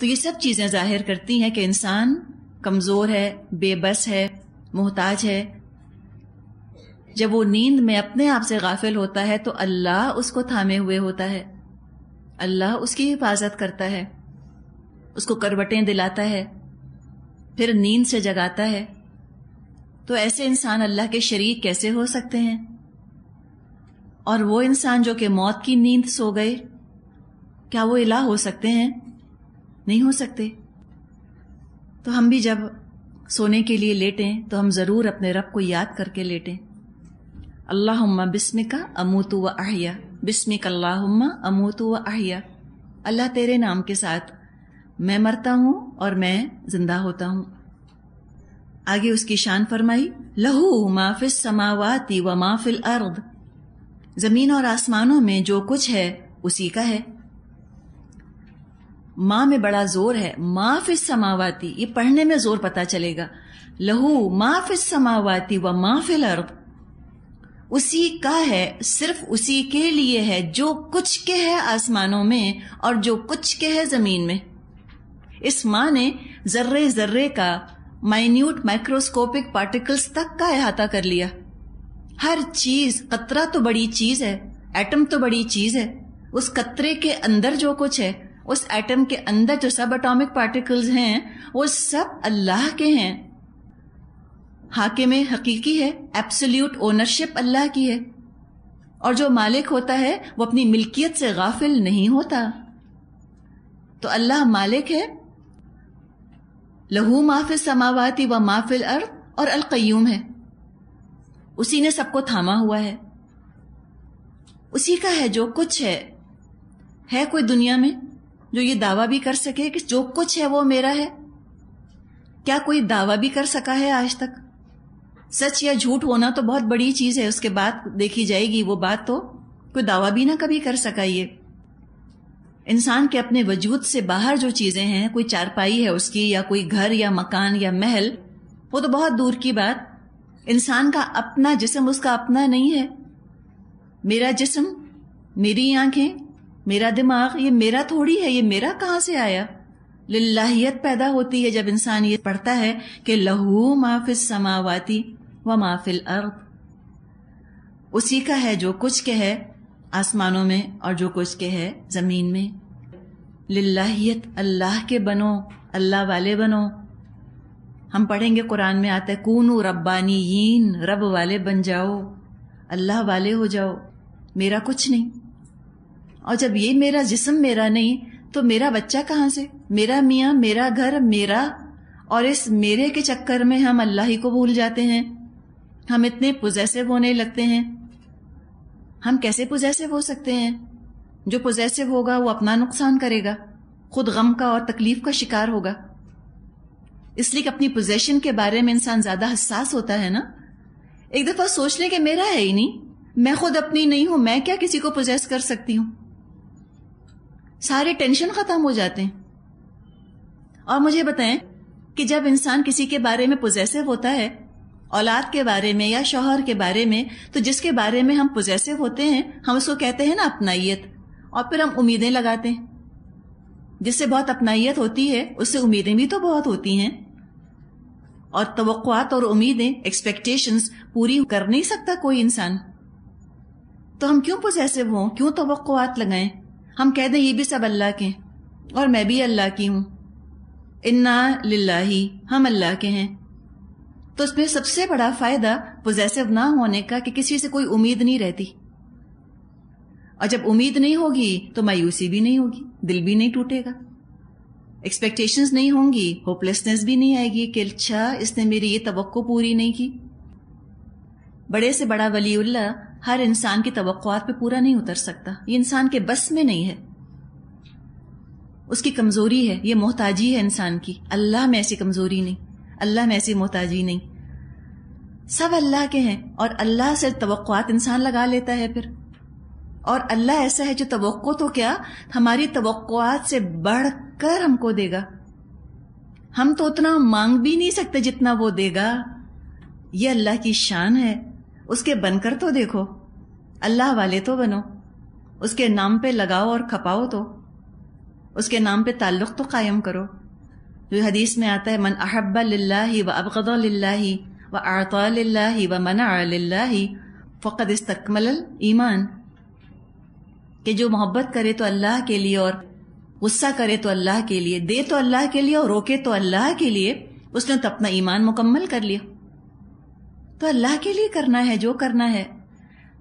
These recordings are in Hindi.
तो ये सब चीज़ें जाहिर करती हैं कि इंसान कमज़ोर है बेबस है मोहताज है जब वो नींद में अपने आप से गाफिल होता है तो अल्लाह उसको थामे हुए होता है अल्लाह उसकी हिफाजत करता है उसको करवटें दिलाता है फिर नींद से जगाता है तो ऐसे इंसान अल्लाह के शरीक कैसे हो सकते हैं और वो इंसान जो कि मौत की नींद सो गए क्या वो इला हो सकते हैं नहीं हो सकते तो हम भी जब सोने के लिए लेटें तो हम ज़रूर अपने रब को याद करके लेटें अल्लाह बिस्मिका अमूतु व अहिया बिस्मिक अल्लाह अमूतु व अहिया अल्लाह तेरे नाम के साथ मैं मरता हूं और मैं जिंदा होता हूं आगे उसकी शान फरमाई लहू माफिस समावाती व माफिल अर्द ज़मीन और आसमानों में जो कुछ है उसी का है माँ में बड़ा जोर है माँ इस समावाती ये पढ़ने में जोर पता चलेगा लहू माँ इस समावाती व माँ फिल उसी का है सिर्फ उसी के लिए है जो कुछ के है आसमानों में और जो कुछ के है जमीन में इस माँ ने जर्रे जर्रे का माइन्यूट माइक्रोस्कोपिक पार्टिकल्स तक का अहाता कर लिया हर चीज कतरा तो बड़ी चीज है एटम तो बड़ी चीज है उस कतरे के अंदर जो कुछ है उस एटम के अंदर जो सब एटॉमिक पार्टिकल्स हैं वो सब अल्लाह के हैं हाके में हकीकी है एब्सोल्यूट ओनरशिप अल्लाह की है और जो मालिक होता है वो अपनी मिल्कियत से गाफिल नहीं होता तो अल्लाह मालिक है लहू माफिल समावाती व माफिल अर्थ और अलकयूम है उसी ने सबको थामा हुआ है उसी का है जो कुछ है है कोई दुनिया में जो ये दावा भी कर सके कि जो कुछ है वो मेरा है क्या कोई दावा भी कर सका है आज तक सच या झूठ होना तो बहुत बड़ी चीज है उसके बाद देखी जाएगी वो बात तो कोई दावा भी ना कभी कर सका ये इंसान के अपने वजूद से बाहर जो चीजें हैं कोई चारपाई है उसकी या कोई घर या मकान या महल वो तो बहुत दूर की बात इंसान का अपना जिसम उसका अपना नहीं है मेरा जिसम मेरी आंखें मेरा दिमाग ये मेरा थोड़ी है ये मेरा कहाँ से आया लाहियत पैदा होती है जब इंसान ये पढ़ता है कि लहू माफिस समावाती व माफिल अर्ब उसी का है जो कुछ के है आसमानों में और जो कुछ के है ज़मीन में लाहियत अल्लाह के बनो अल्लाह वाले बनो हम पढ़ेंगे कुरान में आता है कूनू रब्बानी रब वाले बन जाओ अल्लाह वाले हो जाओ मेरा कुछ नहीं और जब ये मेरा जिसम मेरा नहीं तो मेरा बच्चा कहाँ से मेरा मियाँ मेरा घर मेरा और इस मेरे के चक्कर में हम अल्लाह ही को भूल जाते हैं हम इतने पोजेसिव होने लगते हैं हम कैसे पोजेसिव हो सकते हैं जो पोजेसिव होगा वो अपना नुकसान करेगा खुद गम का और तकलीफ का शिकार होगा इसलिए अपनी पोजेशन के बारे में इंसान ज्यादा हसास होता है ना एक दफा सोच लें कि मेरा है ही नहीं मैं खुद अपनी नहीं हूं मैं क्या किसी को पोजेस कर सकती हूं सारे टेंशन खत्म हो जाते हैं और मुझे बताएं कि जब इंसान किसी के बारे में पोजेसिव होता है औलाद के बारे में या शोहर के बारे में तो जिसके बारे में हम पोजेसिव होते हैं हम उसको कहते हैं ना अपनाइत और फिर हम उम्मीदें लगाते हैं जिससे बहुत अपनाइत होती है उससे उम्मीदें भी तो बहुत होती हैं और तो और उम्मीदें एक्सपेक्टेशंस पूरी कर नहीं सकता कोई इंसान तो हम क्यों पोजेसिव हों क्यों तो लगाएं हम कह दें ये भी सब अल्लाह के हैं और मैं भी अल्लाह की हूं इन्ना लिल्लाही हम अल्लाह के हैं तो उसमें सबसे बड़ा फ़ायदा पोजेसिव ना होने का कि किसी से कोई उम्मीद नहीं रहती और जब उम्मीद नहीं होगी तो मायूसी भी नहीं होगी दिल भी नहीं टूटेगा एक्सपेक्टेशंस नहीं होंगी होपलेसनेस भी नहीं आएगी कि अच्छा इसने मेरी ये तो पूरी नहीं की बड़े से बड़ा वलीउल्ला हर इंसान की तो पे पूरा नहीं उतर सकता ये इंसान के बस में नहीं है उसकी कमजोरी है ये मोहताजी है इंसान की अल्लाह में ऐसी कमजोरी नहीं अल्लाह में ऐसी मोहताजी नहीं सब अल्लाह के हैं और अल्लाह से तवक़ात इंसान लगा लेता है फिर और अल्लाह ऐसा है जो तो तो क्या हमारी तवक़ात से बढ़कर हमको देगा हम तो उतना मांग भी नहीं सकते जितना वो देगा ये अल्लाह की शान है उसके बनकर तो देखो अल्लाह वाले तो बनो उसके नाम पे लगाओ और खपाओ तो उसके नाम पे ताल्लुक़ तो कायम करो जो हदीस में आता है मन अहब्बा व अबगद व आता व मना लाला फ़कद इस्तकमल ईमान कि जो मोहब्बत करे तो अल्लाह के लिए और गुस्सा करे तो अल्लाह के लिए दे तो अल्लाह के लिए और रोके तो अल्लाह के लिए उसने तो अपना ईमान मुकम्मल कर लिया तो अल्लाह के लिए करना है जो करना है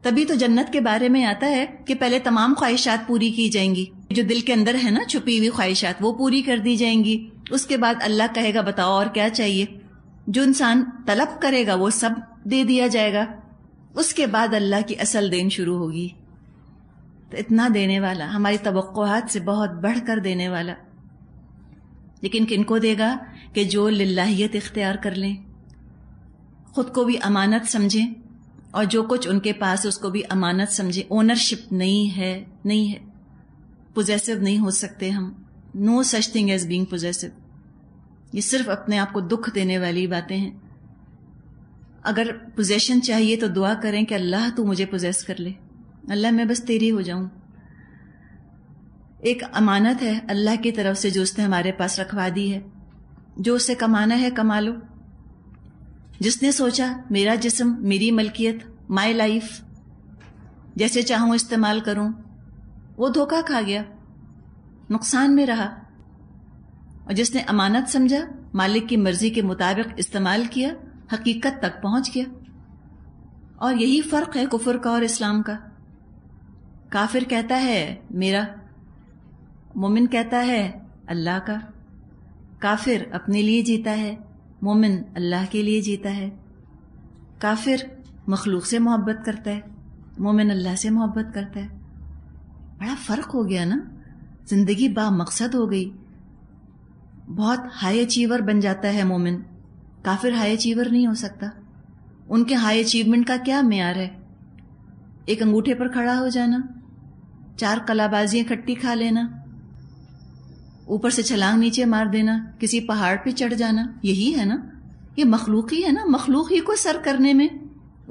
तभी तो जन्नत के बारे में आता है कि पहले तमाम ख्वाहिशात पूरी की जाएंगी जो दिल के अंदर है ना छुपी हुई ख्वाहिशात वो पूरी कर दी जाएंगी उसके बाद अल्लाह कहेगा बताओ और क्या चाहिए जो इंसान तलब करेगा वो सब दे दिया जाएगा उसके बाद अल्लाह की असल देन शुरू होगी तो इतना देने वाला हमारी तोक़ात से बहुत बढ़ कर देने वाला लेकिन किनको देगा कि जो लाहियत इख्तियार कर लें खुद को भी अमानत समझें और जो कुछ उनके पास है उसको भी अमानत समझें ओनरशिप नहीं है नहीं है पोजेसिव नहीं हो सकते हम no such thing as being possessive ये सिर्फ अपने आप को दुख देने वाली बातें हैं अगर पोजेशन चाहिए तो दुआ करें कि अल्लाह तू मुझे पोजेस कर ले अल्लाह मैं बस तेरी हो जाऊं एक अमानत है अल्लाह की तरफ से जो उसने हमारे पास रखवा दी है जो उसे कमाना है कमा लो जिसने सोचा मेरा जिस्म मेरी मलकियत माई लाइफ जैसे चाहूँ इस्तेमाल करूँ वो धोखा खा गया नुकसान में रहा और जिसने अमानत समझा मालिक की मर्जी के मुताबिक इस्तेमाल किया हकीकत तक पहुंच गया और यही फ़र्क है कुफर का और इस्लाम का काफिर कहता है मेरा मोमिन कहता है अल्लाह का काफिर अपने लिए जीता है मोमिन अल्लाह के लिए जीता है काफिर मखलूक से मोहब्बत करता है मोमिन अल्लाह से मोहब्बत करता है बड़ा फ़र्क हो गया ना ज़िंदगी बामकसद हो गई बहुत हाई अचीवर बन जाता है मोमिन काफिर हाई अचीवर नहीं हो सकता उनके हाई अचीवमेंट का क्या मैार है एक अंगूठे पर खड़ा हो जाना चार कलाबाजियाँ इकट्ठी खा लेना ऊपर से छलांग नीचे मार देना किसी पहाड़ पे चढ़ जाना यही है ना ये मखलूक ही है ना मखलूक ही को सर करने में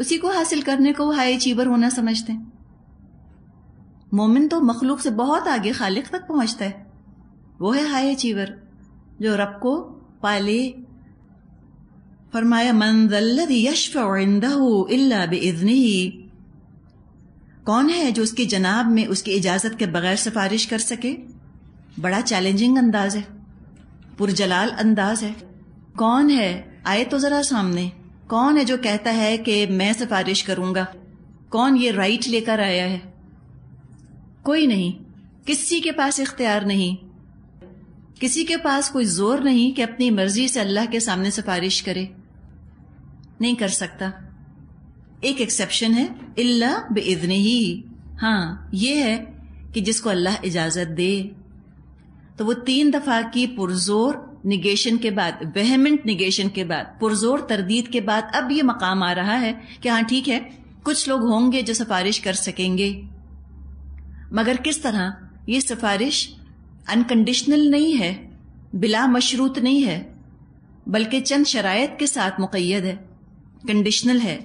उसी को हासिल करने को हाई अचीवर होना समझते हैं मोमिन तो मखलूक से बहुत आगे खालिक तक पहुंचता है वो है हाई अचीवर जो रब को पाले फरमाया मनजल्लदी कौन है जो उसकी जनाब में उसकी इजाजत के बगैर सिफारिश कर सके बड़ा चैलेंजिंग अंदाज है पुरजलाल अंदाज है कौन है आए तो ज़रा सामने कौन है जो कहता है कि मैं सिफारिश करूंगा कौन ये राइट लेकर आया है कोई नहीं किसी के पास इख्तियार नहीं किसी के पास कोई जोर नहीं कि अपनी मर्जी से अल्लाह के सामने सिफारिश करे नहीं कर सकता एक एक्सेप्शन है इल्ला बेदन ही हाँ ये है कि जिसको अल्लाह इजाजत दे तो वो तीन दफा की पुरजोर निगेशन के बाद वेहमेंट निगेशन के बाद पुरजोर तरदीद के बाद अब ये मकाम आ रहा है कि हाँ ठीक है कुछ लोग होंगे जो सिफारिश कर सकेंगे मगर किस तरह ये सिफारिश अनकंडीशनल नहीं है बिला मशरूत नहीं है बल्कि चंद शराय के साथ मुकैद है कंडीशनल है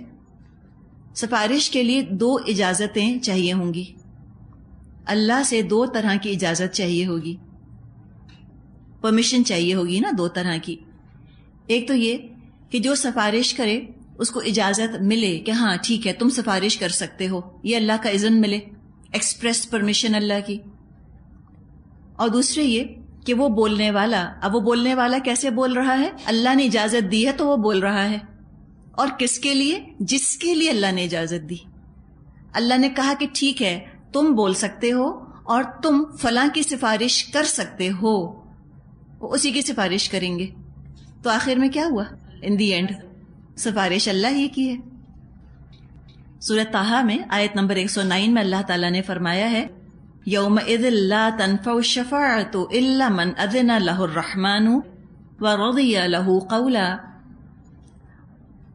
सिफारिश के लिए दो इजाज़तें चाहिए होंगी अल्लाह से दो तरह की इजाज़त चाहिए होगी परमिशन चाहिए होगी ना दो तरह की एक तो ये कि जो सिफारिश करे उसको इजाज़त मिले कि हाँ ठीक है तुम सिफारिश कर सकते हो ये अल्लाह का इज़न मिले एक्सप्रेस परमिशन अल्लाह की और दूसरे ये कि वो बोलने वाला अब वो बोलने वाला कैसे बोल रहा है अल्लाह ने इजाज़त दी है तो वो बोल रहा है और किसके लिए जिसके लिए अल्लाह ने इजाज़त दी अल्लाह ने कहा कि ठीक है तुम बोल सकते हो और तुम फला की सिफारिश कर सकते हो वो उसी की सिफारिश करेंगे तो आखिर में क्या हुआ इन दी एंड सिफारिश अल्लाह ही की है सूरत ताहा में आयत नंबर 109 में अल्लाह ताला ने फरमाया है यौम तनफ़ात मन व कौला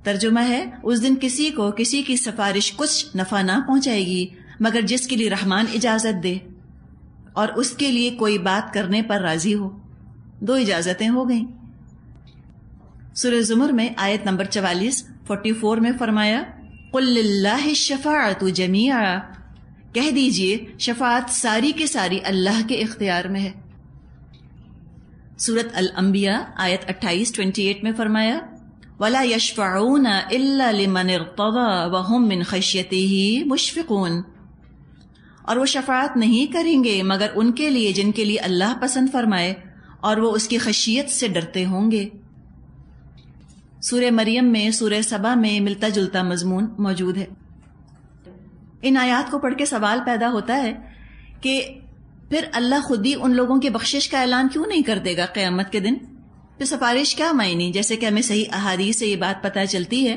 तर्जुमा है उस दिन किसी को किसी की सिफारिश कुछ नफा ना पहुंचाएगी मगर जिसके लिए रहमान इजाजत दे और उसके लिए कोई बात करने पर राजी हो दो इजाजतें हो गईं सुर जुमर में आयत नंबर चवालीस फोर्टी फोर में फरमाया कुल्लाशात जमिया कह दीजिए शफात सारी के सारी अल्लाह के इख्तियार में है सूरत अल अम्बिया आयत अट्ठाईस ट्वेंटी एट में फरमाया वला यशफ़ाउन मिन खशियती ही मुशफ़िकून और वो शफात नहीं करेंगे मगर उनके लिए जिनके लिए अल्लाह पसंद फरमाए और वो उसकी खशियत से डरते होंगे सूर्य मरियम में सूर्य सबा में मिलता जुलता मजमून मौजूद है इन आयात को पढ़ के सवाल पैदा होता है कि फिर अल्लाह खुद ही उन लोगों के बख्शिश का ऐलान क्यों नहीं कर देगा क़्यामत के दिन तो सिफारिश क्या मायने जैसे कि हमें सही अहादी से ये बात पता चलती है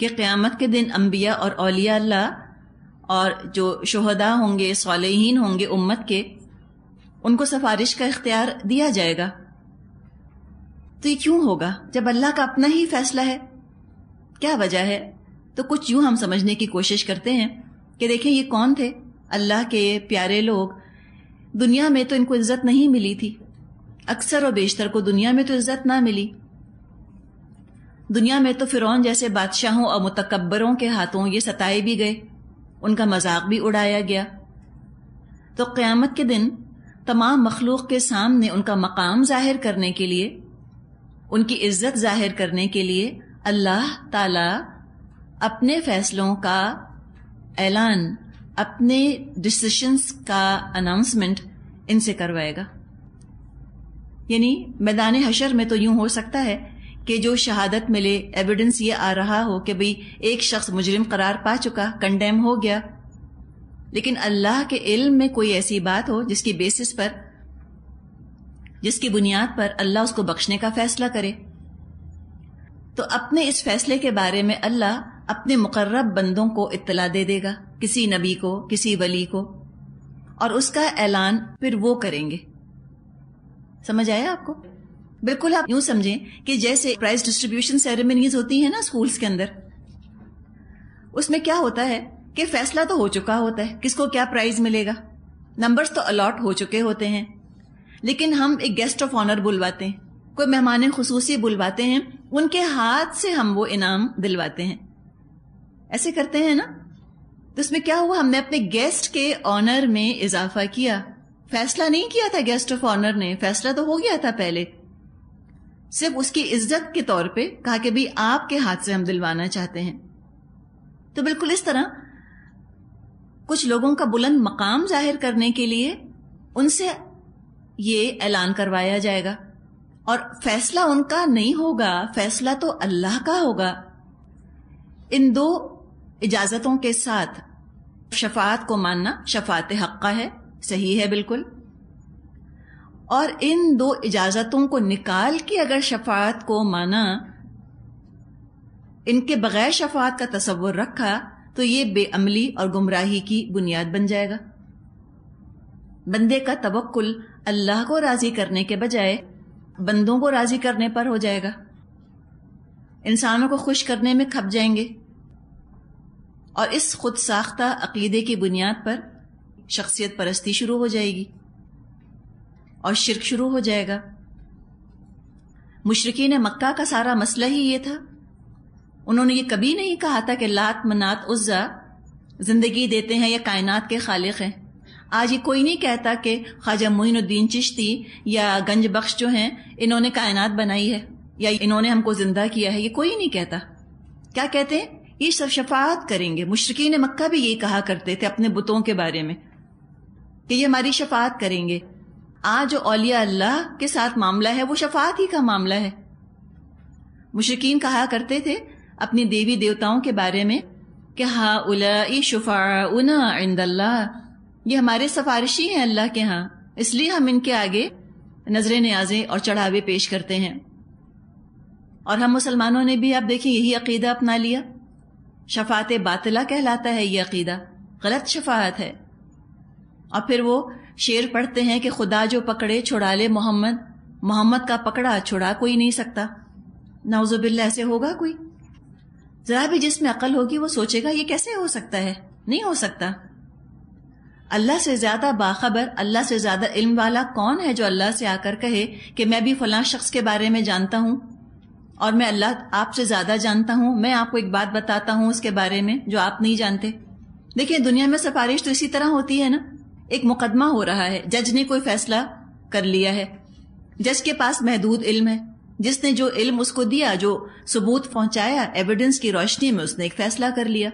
कि क़्यामत के दिन अम्बिया और अलिया अल्लाह और जो शहदा होंगे सालहीन होंगे उम्मत के उनको सफारिश का इख्तियार दिया जाएगा तो ये क्यों होगा जब अल्लाह का अपना ही फैसला है क्या वजह है तो कुछ यूं हम समझने की कोशिश करते हैं कि देखें ये कौन थे अल्लाह के प्यारे लोग दुनिया में तो इनको इज्जत नहीं मिली थी अक्सर और बेशतर को दुनिया में तो इज्जत ना मिली दुनिया में तो फिरौन जैसे बादशाहों और मुतकबरों के हाथों ये सताए भी गए उनका मजाक भी उड़ाया गया तो क़्यामत के दिन तमाम मखलूक के सामने उनका मकाम जाहिर करने के लिए उनकी इज्जत जाहिर करने के लिए अल्लाह ताला अपने फैसलों का ऐलान अपने डिसीशंस का अनाउंसमेंट इनसे करवाएगा यानी मैदान हशर में तो यूं हो सकता है कि जो शहादत मिले एविडेंस ये आ रहा हो कि भाई एक शख्स मुजरिम करार पा चुका कंडेम हो गया लेकिन अल्लाह के इल्म में कोई ऐसी बात हो जिसकी बेसिस पर जिसकी बुनियाद पर अल्लाह उसको बख्शने का फैसला करे तो अपने इस फैसले के बारे में अल्लाह अपने मुकर्रब बंदों को इत्तला दे देगा किसी नबी को किसी वली को और उसका ऐलान फिर वो करेंगे समझ आया आपको बिल्कुल आप यूं समझें कि जैसे प्राइस डिस्ट्रीब्यूशन सेरेमनीज होती है ना स्कूल्स के अंदर उसमें क्या होता है कि फैसला तो हो चुका होता है किसको क्या प्राइज मिलेगा नंबर्स तो अलॉट हो चुके होते हैं लेकिन हम एक गेस्ट ऑफ ऑनर बुलवाते हैं कोई मेहमान खसूसी बुलवाते हैं उनके हाथ से हम वो इनाम दिलवाते हैं ऐसे करते हैं ना तो इसमें क्या हुआ हमने अपने गेस्ट के ऑनर में इजाफा किया फैसला नहीं किया था गेस्ट ऑफ ऑनर ने फैसला तो हो गया था पहले सिर्फ उसकी इज्जत के तौर पे कहा कि भाई आपके हाथ से हम दिलवाना चाहते हैं तो बिल्कुल इस तरह कुछ लोगों का बुलंद मकाम जाहिर करने के लिए उनसे ये ऐलान करवाया जाएगा और फैसला उनका नहीं होगा फैसला तो अल्लाह का होगा इन दो इजाजतों के साथ शफात को मानना शफात हक्का है सही है बिल्कुल और इन दो इजाजतों को निकाल के अगर शफात को माना इनके बगैर शफात का तस्वुर रखा तो ये बेअमली और गुमराही की बुनियाद बन जाएगा बंदे का तवक्ल अल्लाह को राजी करने के बजाय बंदों को राजी करने पर हो जाएगा इंसानों को खुश करने में खप जाएंगे और इस खुद साख्ता अकीदे की बुनियाद पर शख्सियत परस्ती शुरू हो जाएगी और शिरक शुरू हो जाएगा मुशरकिन मक्का का सारा मसला ही ये था उन्होंने ये कभी नहीं कहा था कि लात मनात उज्जा जिंदगी देते हैं या कायनात के खालिक हैं आज ये कोई नहीं कहता कि ख्वाजा मोइनुद्दीन चिश्ती या गंज बख्श जो हैं इन्होंने कायनात बनाई है या इन्होंने हमको ज़िंदा किया है ये कोई नहीं कहता क्या कहते हैं ये सब शफात करेंगे मुशरकिन मक्का भी यही कहा करते थे अपने बुतों के बारे में कि ये हमारी शफात करेंगे आज जो अलिया अल्लाह के साथ मामला है वो शफात ही का मामला है मुशरकिन कहा करते थे अपने देवी देवताओं के बारे में कि हा उला शुफ़ाउना इंदल्ला ये हमारे सफारशी हैं अल्लाह के यहाँ इसलिए हम इनके आगे नजर न्याजे और चढ़ावे पेश करते हैं और हम मुसलमानों ने भी आप देखिए यही अकीदा अपना लिया शफात बातला कहलाता है ये अकीदा गलत शफात है और फिर वो शेर पढ़ते हैं कि खुदा जो पकड़े छुड़ा ले मोहम्मद मोहम्मद का पकड़ा छुड़ा कोई नहीं सकता नाउजुबिल्ला ऐसे होगा कोई जरा भी जिसमें अकल होगी वो सोचेगा ये कैसे हो सकता है नहीं हो सकता अल्लाह से ज्यादा बाखबर अल्लाह से ज्यादा इल्म वाला कौन है जो अल्लाह से आकर कहे कि मैं भी फला शख्स के बारे में जानता हूँ और मैं अल्लाह आपसे ज्यादा जानता हूँ मैं आपको एक बात बताता हूं उसके बारे में जो आप नहीं जानते देखिये दुनिया में सिफारिश तो इसी तरह होती है ना एक मुकदमा हो रहा है जज ने कोई फैसला कर लिया है जज के पास महदूद इल्म है जिसने जो इल्म उसको दिया जो सबूत पहुंचाया एविडेंस की रोशनी में उसने एक फैसला कर लिया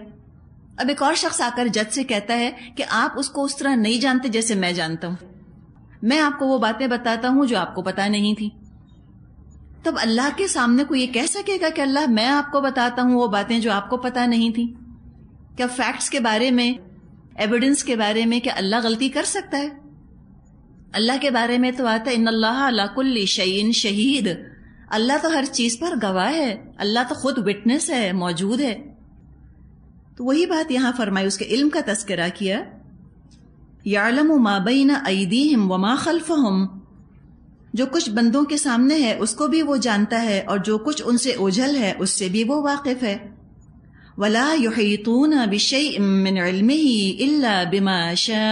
अब एक और शख्स आकर जज से कहता है कि आप उसको उस तरह नहीं जानते जैसे मैं जानता हूं मैं आपको वो बातें बताता हूं जो आपको पता नहीं थी तब अल्लाह के सामने को ये कह सकेगा कि अल्लाह मैं आपको बताता हूं वो बातें जो आपको पता नहीं थी क्या फैक्ट्स के बारे में एविडेंस के बारे में क्या अल्लाह गलती कर सकता है अल्लाह के बारे में तो आता है इन अल्लाह कुल्ली शहीद अल्लाह तो हर चीज़ पर गवाह है अल्लाह तो खुद विटनेस है मौजूद है तो वही बात यहां फरमाई उसके इल्म का तस्करा किया यालम माबई नईदी हिम हम वमा खल्फ हम जो कुछ बंदों के सामने है उसको भी वो जानता है और जो कुछ उनसे ओझल है उससे भी वो वाकिफ़ है वला युतून बिशई ही इल्ला बिमाशा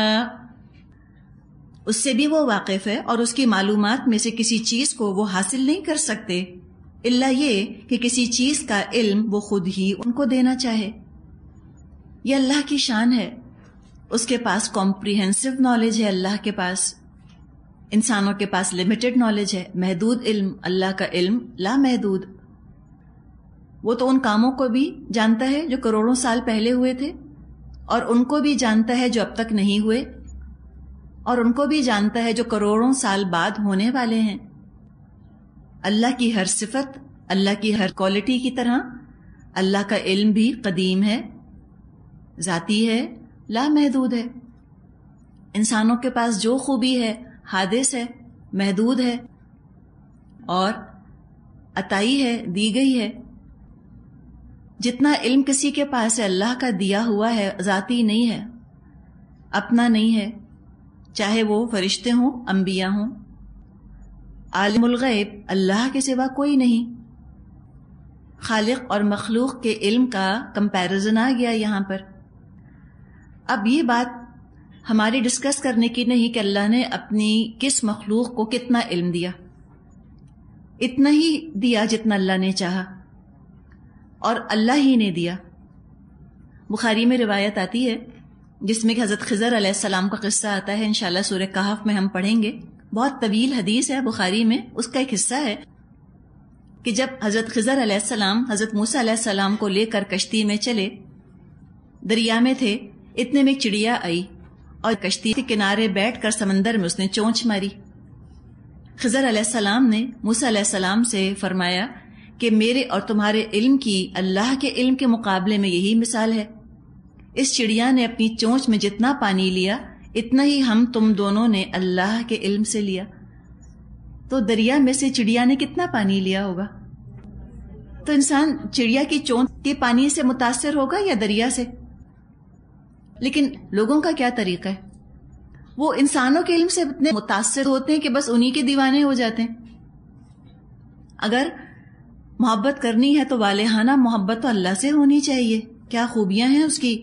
उससे भी वो वाकिफ है और उसकी मालूम में से किसी चीज़ को वो हासिल नहीं कर सकते इल्ला ये कि किसी चीज़ का इल्म वो खुद ही उनको देना चाहे यह अल्लाह की शान है उसके पास कॉम्प्रिहेंसिव नॉलेज है अल्लाह के पास इंसानों के पास लिमिटेड नॉलेज है महदूद इल्म अल्लाह का इल्म ला महदूद वो तो उन कामों को भी जानता है जो करोड़ों साल पहले हुए थे और उनको भी जानता है जो अब तक नहीं हुए और उनको भी जानता है जो करोड़ों साल बाद होने वाले हैं अल्लाह की हर सिफत अल्लाह की हर क्वालिटी की तरह अल्लाह का इल्म भी कदीम है ज़ाती है लामहदूद है इंसानों के पास जो खूबी है हादिस है महदूद है और अताई है दी गई है जितना इल्म किसी के पास है अल्लाह का दिया हुआ है ज़ाती नहीं है अपना नहीं है चाहे वो फरिश्ते हों अंबिया हों आलमुलगैब अल्लाह के सिवा कोई नहीं खालिक और मखलूक के इल्म का कंपैरिजन आ गया यहां पर अब ये बात हमारी डिस्कस करने की नहीं कि अल्लाह ने अपनी किस मखलूक को कितना इल्म दिया इतना ही दिया जितना अल्लाह ने चाहा और अल्लाह ही ने दिया बुखारी में रिवायत आती है जिसमें कि हज़रत खज़र सलाम का किस्सा आता है इनशाला सूर्य कहफ में हम पढ़ेंगे बहुत तवील हदीस है बुखारी में उसका एक हिस्सा है कि जब हज़रत खज़र सलाम हज़रत मूसा सलाम को लेकर कश्ती में चले दरिया में थे इतने में चिड़िया आई और कश्ती के किनारे बैठ कर समंदर में उसने चोच मारी खज़र सलाम ने मूसा सलाम से फरमाया कि मेरे और तुम्हारे इल्म की अल्लाह के इल्म के मुकाबले में यही मिसाल है इस चिड़िया ने अपनी चोंच में जितना पानी लिया इतना ही हम तुम दोनों ने अल्लाह के इल्म से लिया तो दरिया में से चिड़िया ने कितना पानी लिया होगा तो इंसान चिड़िया की चोंच के पानी से मुतासर होगा या दरिया से लेकिन लोगों का क्या तरीका है वो इंसानों के इल्म से इतने मुतासर होते हैं कि बस उन्हीं के दीवाने हो जाते हैं अगर मोहब्बत करनी है तो वालेहाना मोहब्बत तो अल्लाह से होनी चाहिए क्या खूबियां हैं उसकी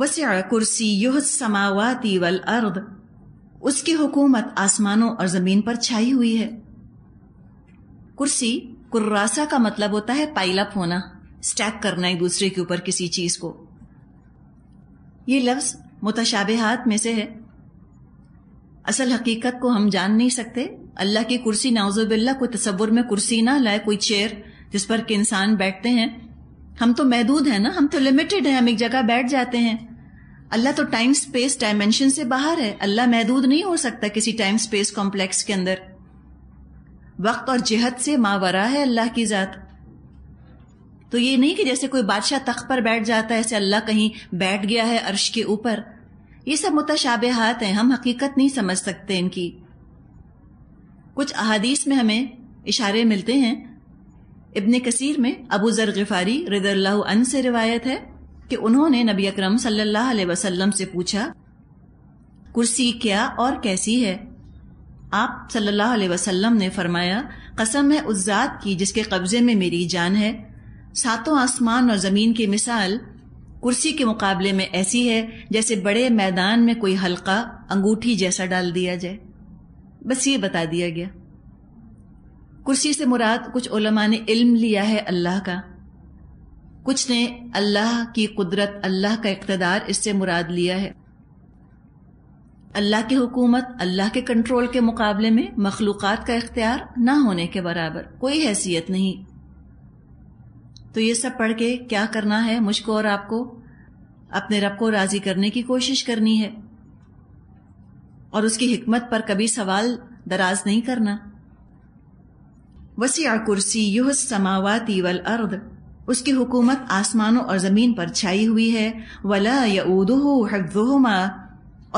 कुर्सी कुर्सीयुह समावाती वल अर्द उसकी हुकूमत आसमानों और जमीन पर छाई हुई है कुर्सी कुर्रासा का मतलब होता है पाइलअप होना स्टैक करना एक दूसरे के ऊपर किसी चीज को ये लफ्ज मुतशाबहात में से है असल हकीकत को हम जान नहीं सकते अल्लाह की कुर्सी नाउजुबिल्ला कोई तस्वुर में कुर्सी ना लाए कोई चेयर जिस पर के इंसान बैठते हैं हम तो महदूद हैं ना हम तो लिमिटेड हैं हम एक जगह बैठ जाते हैं अल्लाह तो टाइम स्पेस डायमेंशन से बाहर है अल्लाह महदूद नहीं हो सकता किसी टाइम स्पेस कॉम्प्लेक्स के अंदर वक्त और जिहत से मावरा है अल्लाह की ज़ात तो ये नहीं कि जैसे कोई बादशाह तख्त पर बैठ जाता है ऐसे अल्लाह कहीं बैठ गया है अर्श के ऊपर ये सब हाथ हैं हम हकीकत नहीं समझ सकते इनकी कुछ अहादीस में हमें इशारे मिलते हैं इब्ने कसीर में अबू जर गफारी रदल्ला से रिवायत है कि उन्होंने नबी अकरम सल्लल्लाहु अलैहि वसल्लम से पूछा कुर्सी क्या और कैसी है आप सल्लल्लाहु अलैहि वसल्लम ने फरमाया कसम है उस जात की जिसके कब्जे में मेरी जान है सातों आसमान और ज़मीन की मिसाल कुर्सी के मुकाबले में ऐसी है जैसे बड़े मैदान में कोई हल्का अंगूठी जैसा डाल दिया जाए बस ये बता दिया गया कुर्सी से मुराद कुछ उलमा ने इल्म लिया है अल्लाह का कुछ ने अल्लाह की कुदरत अल्लाह का इकतदार इससे मुराद लिया है अल्लाह की हुकूमत अल्लाह के कंट्रोल के मुकाबले में मखलूक़ का इख्तियार ना होने के बराबर कोई हैसियत नहीं तो ये सब पढ़ के क्या करना है मुझको और आपको अपने रब को राज़ी करने की कोशिश करनी है और उसकी हिकमत पर कभी सवाल दराज नहीं करना वसी आकुर्सी युह समावाती वल अर्द उसकी हुकूमत आसमानों और ज़मीन पर छाई हुई है वला यऊदो हफ्जुमा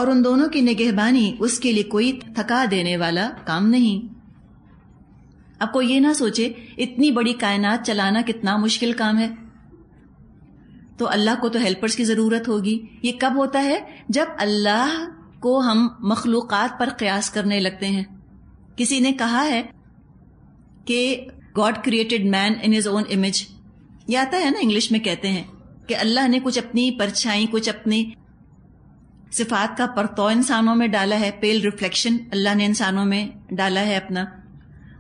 और उन दोनों की निगहबानी उसके लिए कोई थका देने वाला काम नहीं अब कोई ये ना सोचे इतनी बड़ी कायनात चलाना कितना मुश्किल काम है तो अल्लाह को तो हेल्पर्स की ज़रूरत होगी ये कब होता है जब अल्लाह को हम मखलूक़ पर कयास करने लगते हैं किसी ने कहा है कि god created man in his own image ये आता है ना इंग्लिश में कहते हैं कि अल्लाह ने कुछ अपनी परछाई कुछ अपनी सिफात का परतौ इंसानों में डाला है पेल रिफ्लेक्शन अल्लाह ने इंसानों में डाला है अपना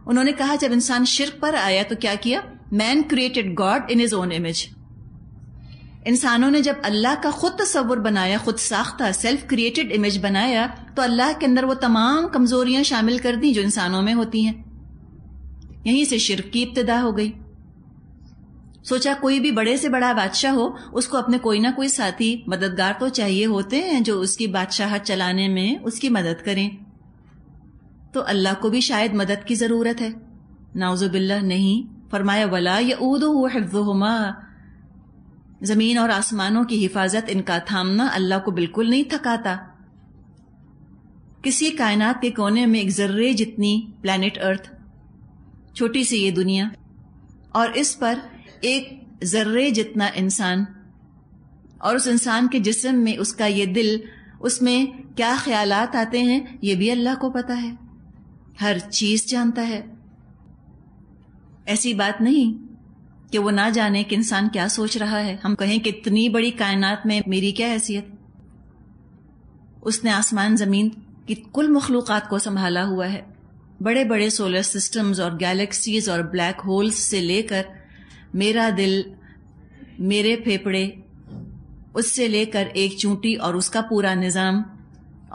उन्होंने कहा जब इंसान शिरक पर आया तो क्या किया man created god in his own image इंसानों ने जब अल्लाह का खुद तस्वुर बनाया खुद साख्ता सेल्फ क्रिएटेड इमेज बनाया तो अल्लाह के अंदर वो तमाम कमजोरियां शामिल कर दी जो इंसानों में होती हैं यहीं से शिरक की इब्तदा हो गई सोचा कोई भी बड़े से बड़ा बादशाह हो उसको अपने कोई ना कोई साथी मददगार तो चाहिए होते हैं जो उसकी बादशाह चलाने में उसकी मदद करें तो अल्लाह को भी शायद मदद की ज़रूरत है नाउजुबिल्ला नहीं फरमाया वला हुमा ज़मीन और आसमानों की हिफाजत इनका थामना अल्लाह को बिल्कुल नहीं थकाता किसी कायनात के कोने में एक जर्रे जितनी प्लानट अर्थ छोटी सी ये दुनिया और इस पर एक जर्रे जितना इंसान और उस इंसान के जिस्म में उसका ये दिल उसमें क्या ख्याल आते हैं ये भी अल्लाह को पता है हर चीज जानता है ऐसी बात नहीं कि वो ना जाने कि इंसान क्या सोच रहा है हम कहें कि इतनी बड़ी कायनात में मेरी क्या हैसियत उसने आसमान ज़मीन की कुल मखलूक को संभाला हुआ है बड़े बड़े सोलर सिस्टम्स और गैलेक्सीज और ब्लैक होल्स से लेकर मेरा दिल मेरे फेफड़े उससे लेकर एक चूंटी और उसका पूरा निज़ाम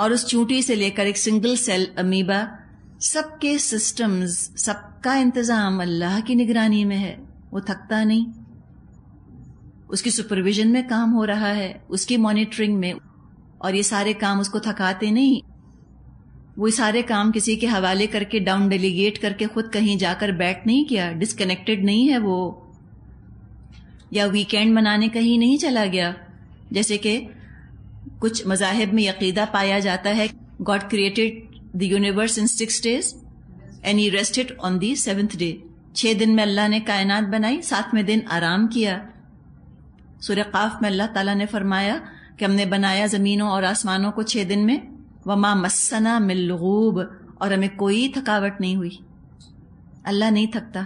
और उस चूंटी से लेकर एक सिंगल सेल अमीबा सबके सिस्टम्स सबका इंतज़ाम अल्लाह की निगरानी में है वो थकता नहीं उसकी सुपरविजन में काम हो रहा है उसकी मॉनिटरिंग में और ये सारे काम उसको थकाते नहीं वो सारे काम किसी के हवाले करके डाउन डेलीगेट करके खुद कहीं जाकर बैठ नहीं किया डिस्कनेक्टेड नहीं है वो या वीकेंड मनाने कहीं नहीं चला गया जैसे कि कुछ मजाहब में यकीदा पाया जाता है god created the universe in six days and he rested on the seventh day छः दिन में अल्लाह ने कायनात बनाई सातवें दिन आराम किया सूर्य काफ में अल्लाह तला ने फरमाया कि हमने बनाया ज़मीनों और आसमानों को छः दिन में व मा मसना मिलूब और हमें कोई थकावट नहीं हुई अल्लाह नहीं थकता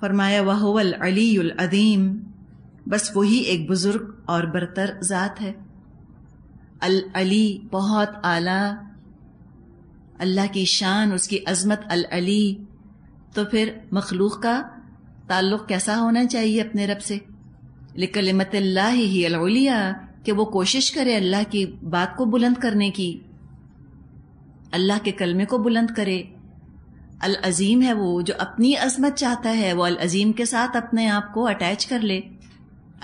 फरमाया वाहवल अलील अदीम बस वही एक बुज़ुर्ग और बरतर ज़ात है अल अली बहुत आला अल्लाह की शान उसकी अजमत अल अली तो फिर मखलूक का ताल्लुक़ कैसा होना चाहिए अपने रब से ही, ही अलिया कि वो कोशिश करे अल्लाह की बात को बुलंद करने की अल्लाह के कलमे को बुलंद करे अलजीम है वो जो अपनी अजमत चाहता है वो अल अजीम के साथ अपने आप को अटैच कर ले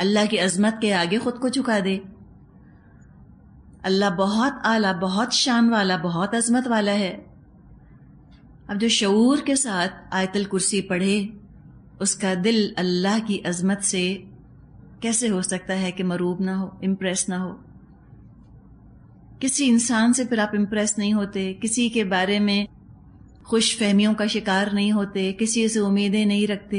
अल्लाह की अजमत के आगे खुद को झुका दे अल्लाह बहुत आला बहुत शान वाला बहुत अजमत वाला है अब जो शूर के साथ आयतल कुर्सी पढ़े उसका दिल अल्लाह की अजमत से कैसे हो सकता है कि मरूब ना हो इम्प्रेस ना हो किसी इंसान से फिर आप इम्प्रेस नहीं होते किसी के बारे में खुश फहमियों का शिकार नहीं होते किसी से उम्मीदें नहीं रखते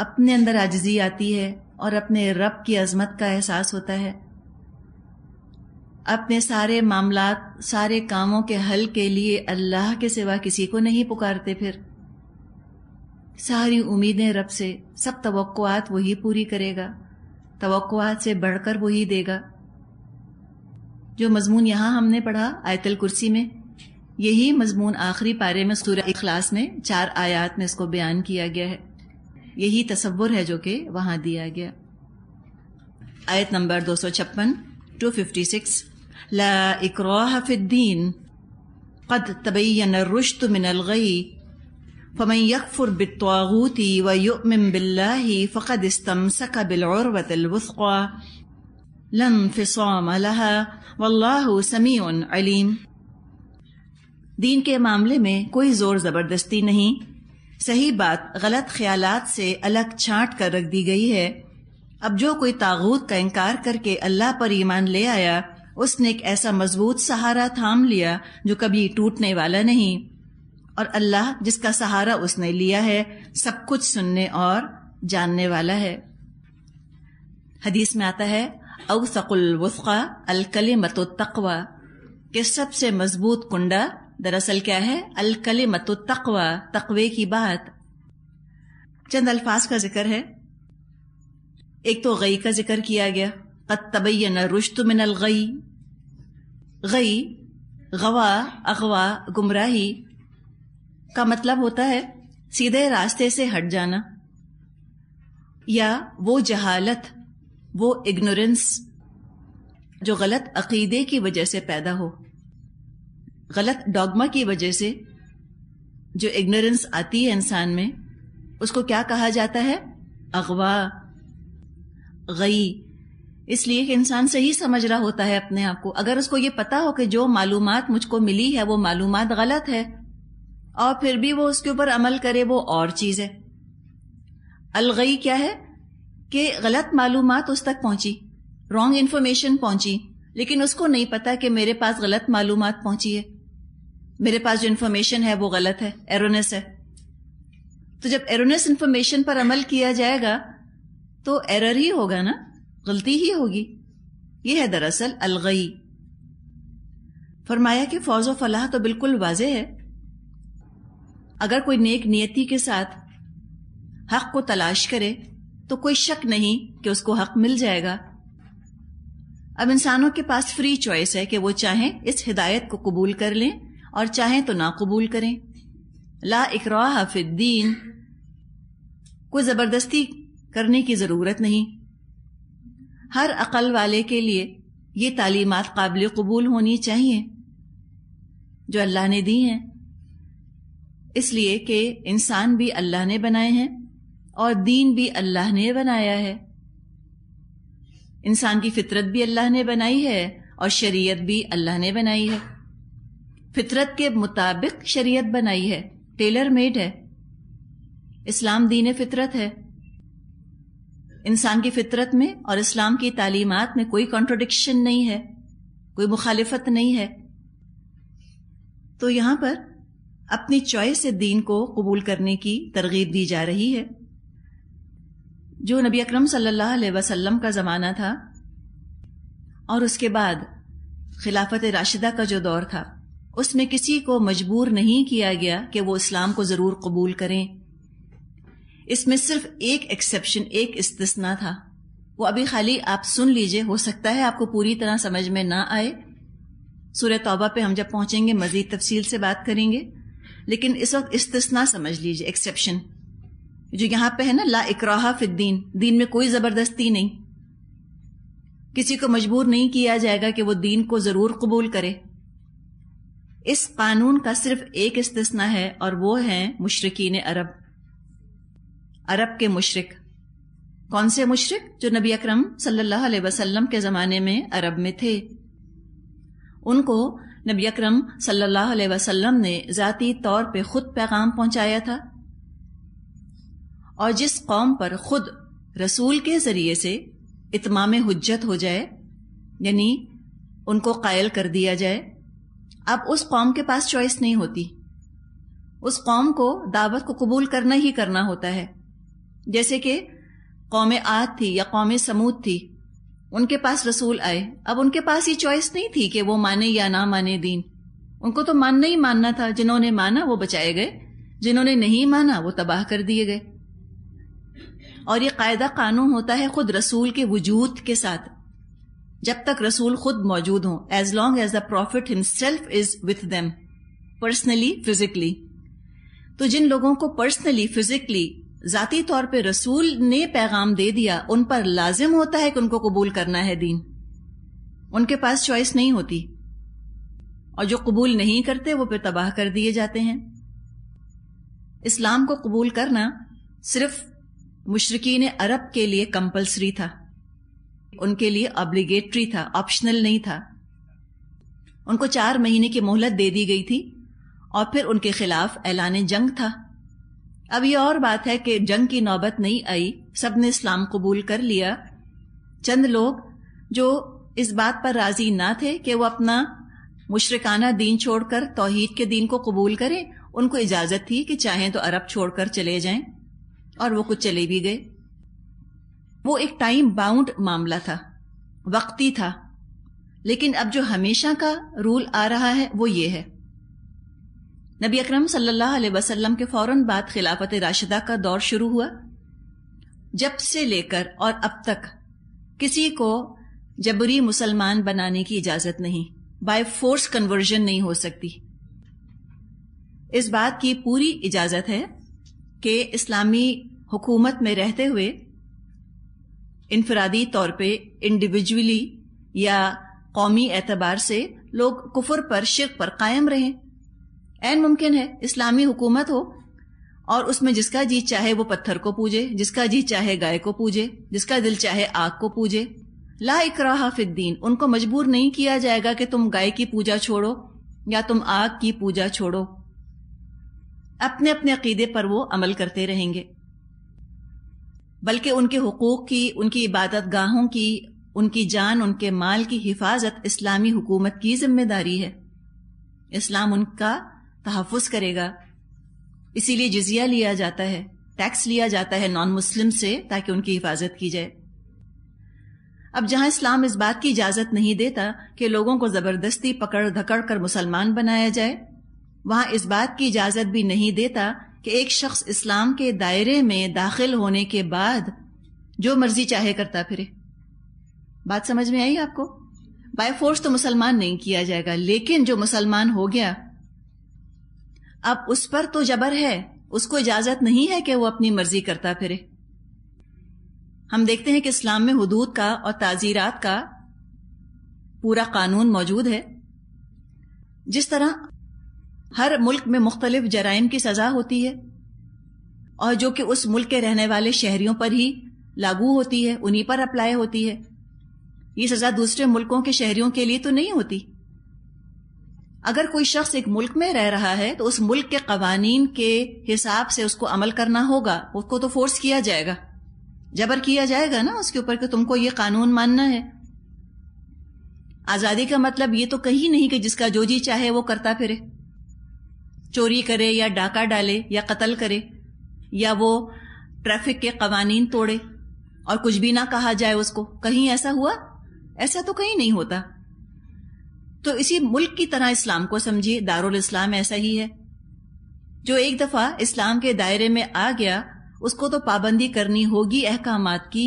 अपने अंदर आजजी आती है और अपने रब की अजमत का एहसास होता है अपने सारे मामलात सारे कामों के हल के लिए अल्लाह के सिवा किसी को नहीं पुकारते फिर सारी उम्मीदें रब से सब तो वही पूरी करेगा तो से बढ़कर वही देगा जो मजमून यहां हमने पढ़ा आयतल कुर्सी में यही मजमून आखिरी पारे में सूर्य अखलास में चार आयात में इसको बयान किया गया है यही तस्वुर है जो कि वहाँ दिया गया आयत नंबर दो सौ छप्पन टू फिफ्टी सिक्स ला इकराफीन कद तबैन रुश्त मिनल गई फमन यकफुर बिलतागूती व युमिन बिल्लाही फ़कद इस्तमसक बिलौरवतलवस्वा लन फिसम लहा वल्लाह समी अलीम दीन के मामले में कोई जोर जबरदस्ती नहीं सही बात गलत ख्यालात से अलग छांट कर रख दी गई है अब जो कोई तागूत का इनकार करके अल्लाह पर ईमान ले आया उसने एक ऐसा मजबूत सहारा थाम लिया जो कभी टूटने वाला नहीं और अल्लाह जिसका सहारा उसने लिया है सब कुछ सुनने और जानने वाला है हदीस में आता है अवसकुल वफ़ा मतो मतवा के सबसे मजबूत कुंडा दरअसल क्या है अलकल मतो तकवा तकवे की बात चंद अल्फाज का जिक्र है एक तो गई का जिक्र किया गया कत न रुश्त मिन अलगई गई गवा अगवा गुमराही का मतलब होता है सीधे रास्ते से हट जाना या वो जहालत वो इग्नोरेंस जो गलत अकीदे की वजह से पैदा हो गलत डॉगमा की वजह से जो इग्नोरेंस आती है इंसान में उसको क्या कहा जाता है अगवा गई इसलिए कि इंसान सही समझ रहा होता है अपने आप को अगर उसको ये पता हो कि जो मालूम मुझको मिली है वो मालूम गलत है और फिर भी वो उसके ऊपर अमल करे वो और चीज़ है अलगई क्या है कि गलत मालूम उस तक पहुंची रॉन्ग इन्फॉर्मेशन पहुंची लेकिन उसको नहीं पता कि मेरे पास गलत मालूम पहुंची है मेरे पास जो इन्फॉर्मेशन है वो गलत है एरोनेस है तो जब एरोनेस इन्फॉर्मेशन पर अमल किया जाएगा तो एरर ही होगा ना गलती ही होगी ये है दरअसल अलगई फरमाया कि फौज व फलाह तो बिल्कुल वाज है अगर कोई नेक नियति के साथ हक को तलाश करे तो कोई शक नहीं कि उसको हक मिल जाएगा अब इंसानों के पास फ्री चॉइस है कि वो चाहें इस हिदायत को कबूल कर लें और चाहें तो ना कबूल करें ला इकरा हफिद्दीन को ज़बरदस्ती करने की ज़रूरत नहीं हर अकल वाले के लिए ये तालीमत काबिल कबूल होनी चाहिए जो अल्लाह ने दी हैं इसलिए कि इंसान भी अल्लाह ने बनाए हैं और दीन भी अल्लाह ने बनाया है इंसान की फितरत भी अल्लाह ने बनाई है और शरीयत भी अल्लाह ने बनाई है फितरत के मुताबिक शरीयत बनाई है टेलर मेड है इस्लाम दीन फितरत है इंसान की फितरत में और इस्लाम की तालीमत में कोई कॉन्ट्रोडिक्शन नहीं है कोई मुखालिफत नहीं है तो यहां पर अपनी चॉइस से दीन को कबूल करने की तरगीब दी जा रही है जो नबी अकरम सल्लल्लाहु अलैहि वसल्लम का ज़माना था और उसके बाद खिलाफत राशिदा का जो दौर था उसमें किसी को मजबूर नहीं किया गया कि वो इस्लाम को ज़रूर कबूल करें इसमें सिर्फ एक एक्सेप्शन एक इस्तना था वो अभी खाली आप सुन लीजिए हो सकता है आपको पूरी तरह समझ में ना आए सूर्य तोबा पे हम जब पहुंचेंगे मजीद तफसील से बात करेंगे लेकिन इस वक्त इस्तना समझ लीजिए एक्सेप्शन जो यहां पे है ना ला इकराहा फिद्दीन दीन में कोई ज़बरदस्ती नहीं किसी को मजबूर नहीं किया जाएगा कि वो दीन को ज़रूर कबूल करे इस कानून का सिर्फ एक इस्तना है और वो है मुशरकिन अरब अरब के मुशरक कौन से मुशरक जो नबी अक्रम सल्लाम के ज़माने में अरब में थे उनको नबी अक्रम सल्लाम ने ज़ाती तौर पे खुद पैगाम पहुंचाया था और जिस कौम पर खुद रसूल के ज़रिए से इतमाम हजत हो जाए यानी उनको कायल कर दिया जाए अब उस कौम के पास चॉइस नहीं होती उस कौम को दावत को कबूल करना ही करना होता है जैसे कि कौम आद थी या कौम समूद थी उनके पास रसूल आए अब उनके पास ये चॉइस नहीं थी कि वो माने या ना माने दीन उनको तो मानना ही मानना था जिन्होंने माना वो बचाए गए जिन्होंने नहीं माना वो तबाह कर दिए गए और ये कायदा कानून होता है खुद रसूल के वजूद के साथ जब तक रसूल खुद मौजूद हों as long as the prophet himself is with them personally physically तो जिन लोगों को पर्सनली फिजिकली ज़ाती तौर पे रसूल ने पैगाम दे दिया उन पर लाजिम होता है कि उनको कबूल करना है दीन उनके पास चॉइस नहीं होती और जो कबूल नहीं करते वो फिर तबाह कर दिए जाते हैं इस्लाम को कबूल करना सिर्फ मुशरकिन अरब के लिए कंपलसरी था उनके लिए ऑब्लिगेटरी था ऑप्शनल नहीं था उनको चार महीने की मोहलत दे दी गई थी और फिर उनके खिलाफ ऐलान जंग था अब यह और बात है कि जंग की नौबत नहीं आई सब ने इस्लाम कबूल कर लिया चंद लोग जो इस बात पर राजी ना थे कि वो अपना मुशरकाना दीन छोड़कर तोहहीद के दीन को कबूल करें उनको इजाज़त थी कि चाहें तो अरब छोड़कर चले जाएं और वो कुछ चले भी गए वो एक टाइम बाउंड मामला था वक्ती था लेकिन अब जो हमेशा का रूल आ रहा है वो ये है नबी अकरम सल्लल्लाहु अलैहि वसल्लम के फौरन बाद खिलाफत राशिदा का दौर शुरू हुआ जब से लेकर और अब तक किसी को जबरी मुसलमान बनाने की इजाजत नहीं बाय फोर्स कन्वर्जन नहीं हो सकती इस बात की पूरी इजाजत है कि इस्लामी हुकूमत में रहते हुए इनफरादी तौर पर इंडिविजुअली या कौमी एतबार से लोग कुफर पर शिरक पर कायम रहे एन मुमकिन है इस्लामी हुकूमत हो और उसमें जिसका जी चाहे वो पत्थर को पूजे जिसका जी चाहे गाय को पूजे जिसका दिल चाहे आग को पूजे ला इकरा हाफिद्दीन उनको मजबूर नहीं किया जाएगा कि तुम गाय की पूजा छोड़ो या तुम आग की पूजा छोड़ो अपने अपने अकीदे पर वो अमल करते रहेंगे बल्कि उनके हकूक़ की उनकी इबादत गाहों की उनकी जान उनके माल की हिफाजत इस्लामी हुकूमत की जिम्मेदारी है इस्लाम उनका तहफ़ करेगा इसीलिए जजिया लिया जाता है टैक्स लिया जाता है नॉन मुस्लिम से ताकि उनकी हिफाजत की जाए अब जहां इस्लाम इस बात की इजाज़त नहीं देता कि लोगों को ज़बरदस्ती पकड़ धकड़ कर मुसलमान बनाया जाए वहां इस बात की इजाज़त भी नहीं देता कि एक शख्स इस्लाम के दायरे में दाखिल होने के बाद जो मर्जी चाहे करता फिरे बात समझ में आई आपको बाय फोर्स तो मुसलमान नहीं किया जाएगा लेकिन जो मुसलमान हो गया अब उस पर तो जबर है उसको इजाजत नहीं है कि वो अपनी मर्जी करता फिरे हम देखते हैं कि इस्लाम में हदूद का और ताजीरात का पूरा कानून मौजूद है जिस तरह हर मुल्क में मुख्तलिफ जराइम की सज़ा होती है और जो कि उस मुल्क के रहने वाले शहरियों पर ही लागू होती है उन्हीं पर अप्लाई होती है ये सज़ा दूसरे मुल्कों के शहरियों के लिए तो नहीं होती अगर कोई शख्स एक मुल्क में रह रहा है तो उस मुल्क के कवानीन के हिसाब से उसको अमल करना होगा उसको तो फोर्स किया जाएगा जबर किया जाएगा ना उसके ऊपर कि तुमको ये कानून मानना है आज़ादी का मतलब ये तो कहीं नहीं कि जिसका जो जी चाहे वो करता फिरे चोरी करे या डाका डाले या कत्ल करे या वो ट्रैफिक के कवानीन तोड़े और कुछ भी ना कहा जाए उसको कहीं ऐसा हुआ ऐसा तो कहीं नहीं होता तो इसी मुल्क की तरह इस्लाम को समझिए दारुल इस्लाम ऐसा ही है जो एक दफा इस्लाम के दायरे में आ गया उसको तो पाबंदी करनी होगी अहकाम की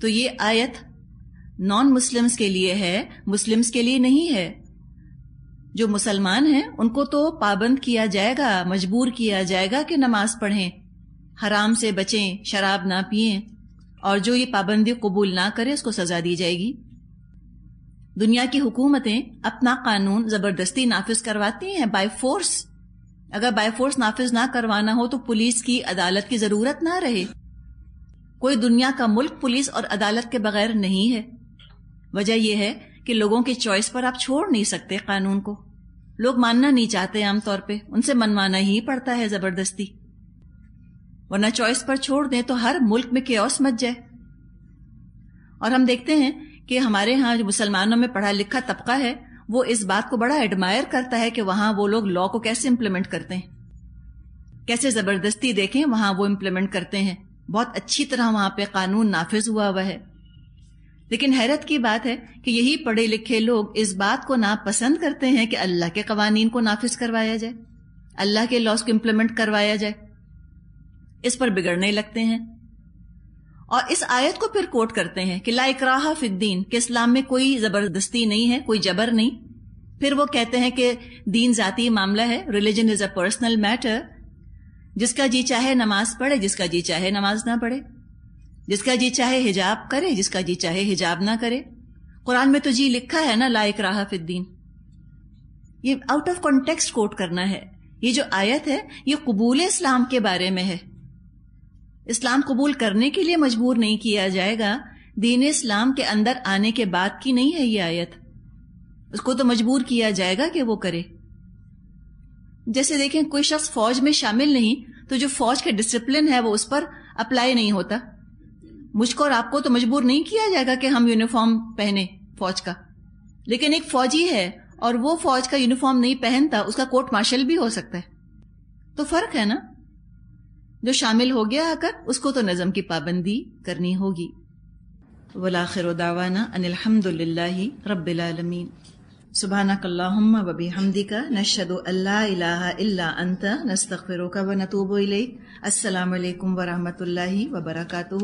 तो ये आयत नॉन मुस्लिम्स के लिए है मुस्लिम्स के लिए नहीं है जो मुसलमान हैं उनको तो पाबंद किया जाएगा मजबूर किया जाएगा कि नमाज पढ़ें हराम से बचें शराब ना पिए और जो ये पाबंदी कबूल ना करे उसको सज़ा दी जाएगी दुनिया की हुकूमतें अपना कानून ज़बरदस्ती नाफिज करवाती हैं बाय फोर्स अगर बाय फोर्स नाफिज ना करवाना हो तो पुलिस की अदालत की ज़रूरत ना रहे कोई दुनिया का मुल्क पुलिस और अदालत के बगैर नहीं है वजह यह है कि लोगों की चॉइस पर आप छोड़ नहीं सकते कानून को लोग मानना नहीं चाहते आमतौर पे उनसे मनवाना ही पड़ता है जबरदस्ती वरना चॉइस पर छोड़ दें तो हर मुल्क में केस मच जाए और हम देखते हैं कि हमारे यहाँ जो मुसलमानों में पढ़ा लिखा तबका है वो इस बात को बड़ा एडमायर करता है कि वहां वो लोग लॉ को कैसे इम्प्लीमेंट करते हैं कैसे जबरदस्ती देखें वहां वो इम्प्लीमेंट करते हैं बहुत अच्छी तरह वहां पे कानून नाफिज हुआ हुआ है लेकिन हैरत की बात है कि यही पढ़े लिखे लोग इस बात को ना पसंद करते हैं कि अल्लाह के कवानीन को नाफिज करवाया जाए अल्लाह के लॉस को इम्प्लीमेंट करवाया जाए इस पर बिगड़ने लगते हैं और इस आयत को फिर कोट करते हैं कि लाइकराहा फिद्दीन के इस्लाम में कोई जबरदस्ती नहीं है कोई जबर नहीं फिर वो कहते हैं कि दीन जाती मामला है religion is a personal matter जिसका जी चाहे नमाज पढ़े जिसका जी चाहे नमाज ना पढ़े जिसका जी चाहे हिजाब करे जिसका जी चाहे हिजाब ना करे कुरान में तो जी लिखा है ना लाइक राहा फिद्दीन ये आउट ऑफ कॉन्टेक्स्ट कोट करना है ये जो आयत है ये कबूल इस्लाम के बारे में है इस्लाम कबूल करने के लिए मजबूर नहीं किया जाएगा दीन इस्लाम के अंदर आने के बाद की नहीं है ये आयत उसको तो मजबूर किया जाएगा कि वो करे जैसे देखें कोई शख्स फौज में शामिल नहीं तो जो फौज का डिसिप्लिन है वो उस पर अप्लाई नहीं होता मुझको और आपको तो मजबूर नहीं किया जाएगा कि हम यूनिफॉर्म पहने फौज का लेकिन एक फौजी है और वो फौज का यूनिफॉर्म नहीं पहनता उसका कोर्ट मार्शल भी हो सकता है तो फर्क है ना जो शामिल हो गया आकर उसको तो नज़म की पाबंदी करनी होगी वलाखिर दावाना अनिलहमदुल्ला रबालमीन सुबहानकल्लाम हमदी का नशद अंत का व नतूब अल्लाम वरहमल वबरकू